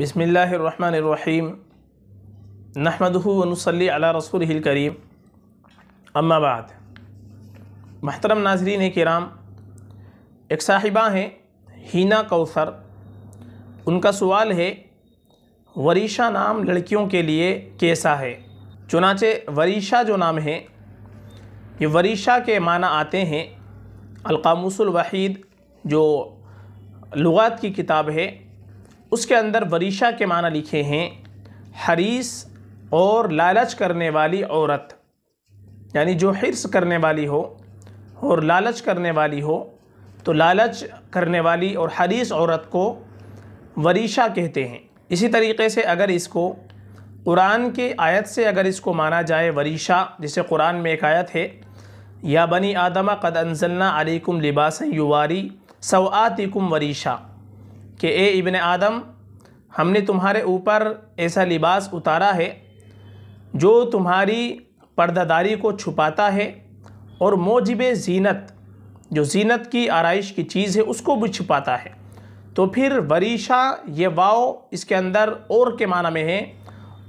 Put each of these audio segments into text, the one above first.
بسم اللہ الرحمن الرحیم نحمده و نصلی علی رسوله الکریم اما بعد محترم ناظرین کرام ایک صاحبہ ہیں ہینا کوثر ان کا سوال ہے وریشہ نام لڑکیوں کے لیے کیسا ہے چنانچہ وریشہ جو نام ہے یہ وریشہ کے معنی آتے ہیں القاموس الوحید جو لغات کی کتاب ہے اس کے اندر وریشہ کے معنی لکھے ہیں حریص اور لالچ کرنے والی عورت یعنی جو حرص کرنے والی ہو اور لالچ کرنے والی ہو تو لالچ کرنے والی اور حریص عورت کو وریشہ کہتے ہیں اسی طریقے سے اگر اس کو قرآن کے آیت سے اگر اس کو مانا جائے وریشہ جسے قرآن میں ایک آیت ہے یا بنی آدمہ قد انزلنا علیکم لباس یواری سوآتکم وریشہ کہ اے ابن آدم ہم نے تمہارے اوپر ایسا لباس اتارا ہے جو تمہاری پردہ داری کو چھپاتا ہے اور موجب زینت جو زینت کی آرائش کی چیز ہے اس کو بھی چھپاتا ہے تو پھر وریشہ یہ واؤ اس کے اندر اور کے معنی میں ہے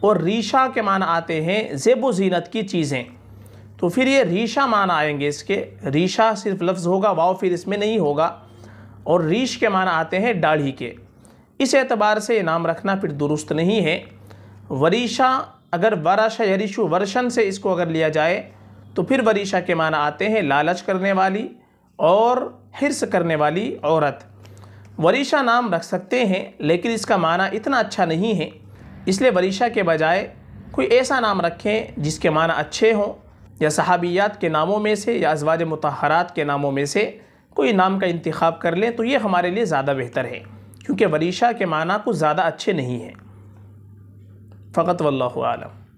اور ریشہ کے معنی آتے ہیں زیب و زینت کی چیزیں تو پھر یہ ریشہ معنی آئیں گے اس کے ریشہ صرف لفظ ہوگا واؤ پھر اس میں نہیں ہوگا اور ریش کے معنی آتے ہیں داڑھی کے اس اعتبار سے یہ نام رکھنا پھر درست نہیں ہے وریشہ اگر وراشا یریشو ورشن سے اس کو اگر لیا جائے تو پھر وریشہ کے معنی آتے ہیں لالچ کرنے والی اور حرص کرنے والی عورت وریشہ نام رکھ سکتے ہیں لیکن اس کا معنی اتنا اچھا نہیں ہے اس لیے وریشہ کے بجائے کوئی ایسا نام رکھیں جس کے معنی اچھے ہوں یا صحابیات کے ناموں میں سے یا ازواج متحرات کے ناموں میں سے کوئی نام کا انتخاب کر لیں تو یہ ہمارے لیے زیادہ بہتر ہے کیونکہ وریشہ کے معنی کو زیادہ اچھے نہیں ہیں فقط واللہ عالم